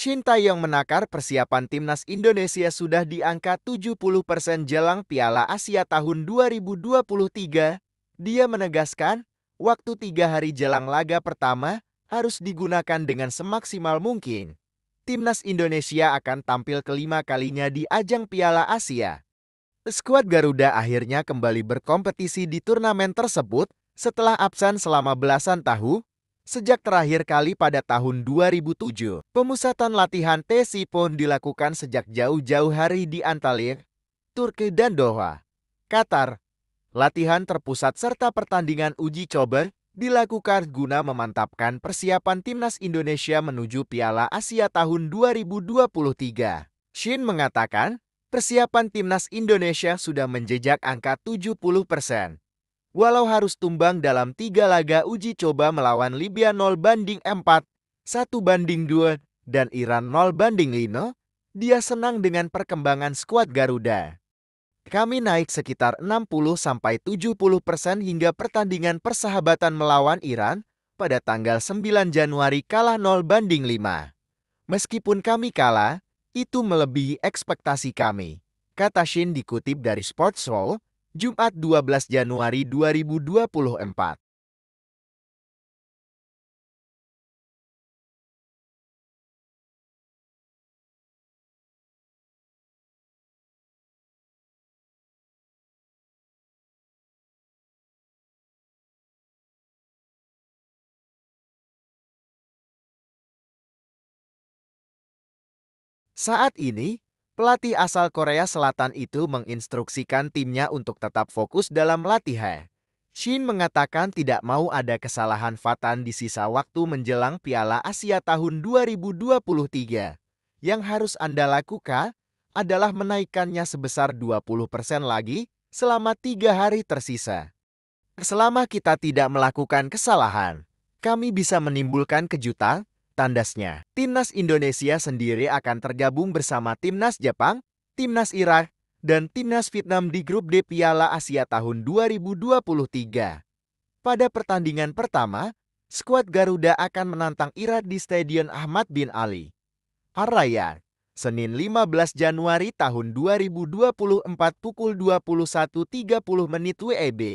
Shin Taeyong menakar persiapan timnas Indonesia sudah di angka 70% persen jelang Piala Asia tahun 2023. Dia menegaskan, waktu tiga hari jelang laga pertama harus digunakan dengan semaksimal mungkin. Timnas Indonesia akan tampil kelima kalinya di ajang Piala Asia. Skuad Garuda akhirnya kembali berkompetisi di turnamen tersebut setelah absen selama belasan tahun Sejak terakhir kali pada tahun 2007, pemusatan latihan Tesi pun dilakukan sejak jauh-jauh hari di Antalya, Turki dan Doha, Qatar. Latihan terpusat serta pertandingan uji coba dilakukan guna memantapkan persiapan timnas Indonesia menuju Piala Asia tahun 2023. Shin mengatakan, persiapan timnas Indonesia sudah menjejak angka 70 persen. Walau harus tumbang dalam tiga laga uji coba melawan Libya 0 banding 4, 1 banding 2, dan Iran 0 banding 5, dia senang dengan perkembangan skuad Garuda. Kami naik sekitar 60-70 persen hingga pertandingan persahabatan melawan Iran pada tanggal 9 Januari kalah 0 banding 5. Meskipun kami kalah, itu melebihi ekspektasi kami, kata Shin dikutip dari Sports Hall, Jumat 12 Januari 2024. Saat ini, Pelatih asal Korea Selatan itu menginstruksikan timnya untuk tetap fokus dalam latihan. Shin mengatakan tidak mau ada kesalahan fatan di sisa waktu menjelang Piala Asia tahun 2023. Yang harus Anda lakukan adalah menaikkannya sebesar 20% lagi selama tiga hari tersisa. Selama kita tidak melakukan kesalahan, kami bisa menimbulkan kejutan Tandasnya, timnas Indonesia sendiri akan tergabung bersama timnas Jepang, timnas Irak, dan timnas Vietnam di grup D Piala Asia tahun 2023. Pada pertandingan pertama, skuad Garuda akan menantang Irak di Stadion Ahmad bin Ali. Araya, Senin 15 Januari tahun 2024 pukul 21.30 menit WIB. E